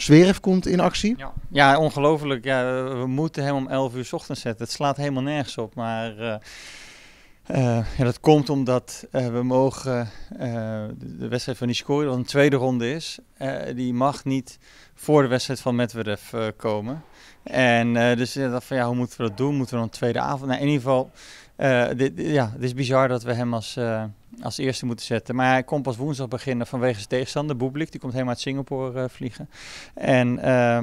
Zweref komt in actie. Ja, ja ongelooflijk. Ja, we moeten hem om 11 uur ochtends zetten. Het slaat helemaal nergens op. Maar eh, uh, ja, dat komt omdat eh, we mogen eh, de wedstrijd van Nishikori, dat een tweede ronde is, die mag niet voor de wedstrijd van Medvedev komen. En dus van ja, hoe moeten we dat doen? Moeten we dan een tweede avond? Nou, in ieder geval, dit, ja, het is bizar dat we hem als, als eerste moeten zetten. Maar hij komt pas woensdag beginnen vanwege zijn tegenstander, Bublik. Die komt helemaal uit Singapore vliegen. En,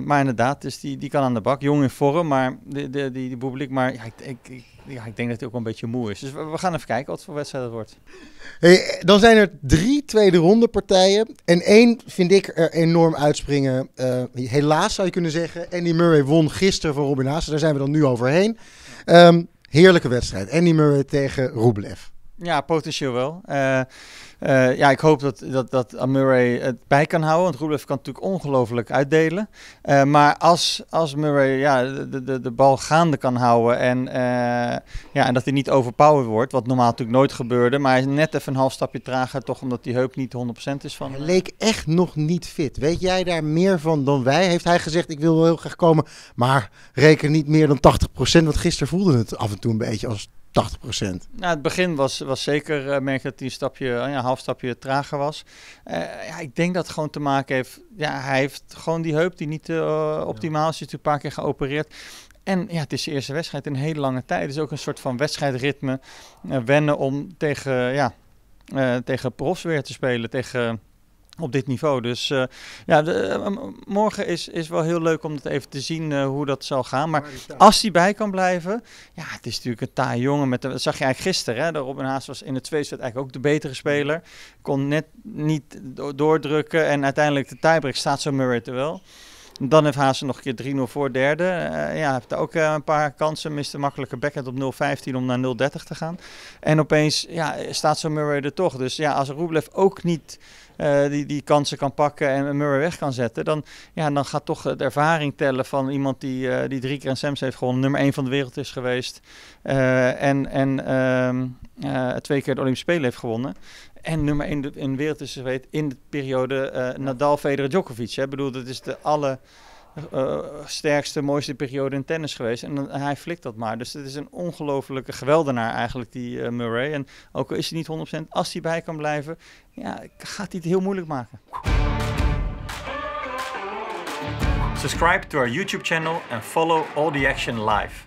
maar inderdaad, dus die, die kan aan de bak. Jong in vorm, maar de de die, Bublik. Maar ja, ik, ik ja, ik denk dat het ook wel een beetje moe is. Dus we, gaan even kijken wat voor wedstrijd het wordt. Hey, dan zijn er drie tweede ronde partijen. En één vind ik er enorm uitspringen. Eh, helaas zou je kunnen zeggen. Andy Murray won gisteren van Robin Haase. Daar zijn we dan nu overheen. Ehm, heerlijke wedstrijd. Andy Murray tegen Rublev. Ja, potentieel wel. Eh, eh, ja, ik hoop dat, dat, dat Murray het bij kan houden. Want Rublev kan natuurlijk ongelooflijk uitdelen. Eh, maar als, als Murray ja, de, de, de bal gaande kan houden en, ja, en dat hij niet overpowered wordt, wat normaal natuurlijk nooit gebeurde. Maar hij is net even een half stapje trager, toch omdat die heup niet 100% is van. Hij leek echt nog niet fit. Weet jij daar meer van dan wij? Heeft hij gezegd, ik wil heel graag komen, maar reken niet meer dan 80%. Want gisteren voelde het af en toe een beetje als 80 Nou, het begin was, was zeker, eh, merk dat hij een stapje, oh ja, half stapje trager was. Eh, ja, ik denk dat het gewoon te maken heeft, ja, hij heeft gewoon die heup die niet eh, optimaal is. Hij is een paar keer geopereerd. En ja, het is de eerste wedstrijd in een hele lange tijd. Het is ook een soort van wedstrijdritme. wennen om tegen, ja, tegen profs weer te spelen, tegen op dit niveau. Dus eh, ja, eh, morgen is, is wel heel leuk om dat even te zien eh, hoe dat zal gaan. Maar als hij bij kan blijven, ja, het is natuurlijk een taai jongen. Met de, dat zag je eigenlijk gisteren. Hè, de Robin Haas was in de tweede set eigenlijk ook de betere speler. Kon net niet doordrukken en uiteindelijk de tiebreak staat zo Murray er wel. Dan heeft Hazen nog een keer 3-0 voor derde. Uh, ja, heeft ook eh, een paar kansen. de makkelijke backhand op 0-15 om naar 0-30 te gaan. En opeens ja, staat zo Murray er toch. Dus ja, als Rublev ook niet eh, die, die kansen kan pakken en Murray weg kan zetten... dan, ja, dan gaat toch de ervaring tellen van iemand die, die drie keer een sems heeft gewonnen. Nummer 1 van de wereld is geweest. en en ehm, twee keer de Olympische Spelen heeft gewonnen. En nummer 1 in de wereld is weet, in de periode eh, Nadal, Federer, Djokovic. Ik bedoel, dat is de alle eh, sterkste, mooiste periode in tennis geweest. En, hij flikt dat maar. Dus het is een ongelofelijke geweldenaar eigenlijk, die eh, Murray. En ook al is hij niet 100%, als hij bij kan blijven, ja, gaat hij het heel moeilijk maken. Subscribe to our YouTube channel and follow All The Action live.